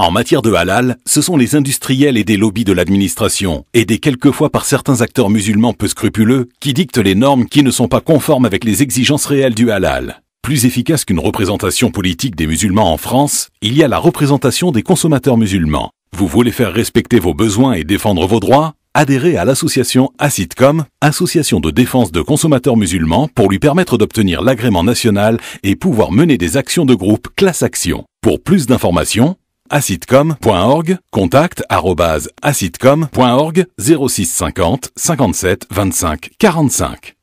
En matière de halal, ce sont les industriels et des lobbies de l'administration, aidés quelquefois par certains acteurs musulmans peu scrupuleux, qui dictent les normes qui ne sont pas conformes avec les exigences réelles du halal. Plus efficace qu'une représentation politique des musulmans en France, il y a la représentation des consommateurs musulmans. Vous voulez faire respecter vos besoins et défendre vos droits Adhérez à l'association ACIDCOM, association de défense de consommateurs musulmans, pour lui permettre d'obtenir l'agrément national et pouvoir mener des actions de groupe classe action. Pour plus d'informations, acidcom.org, contact acidcom.org 0650 57 25 45.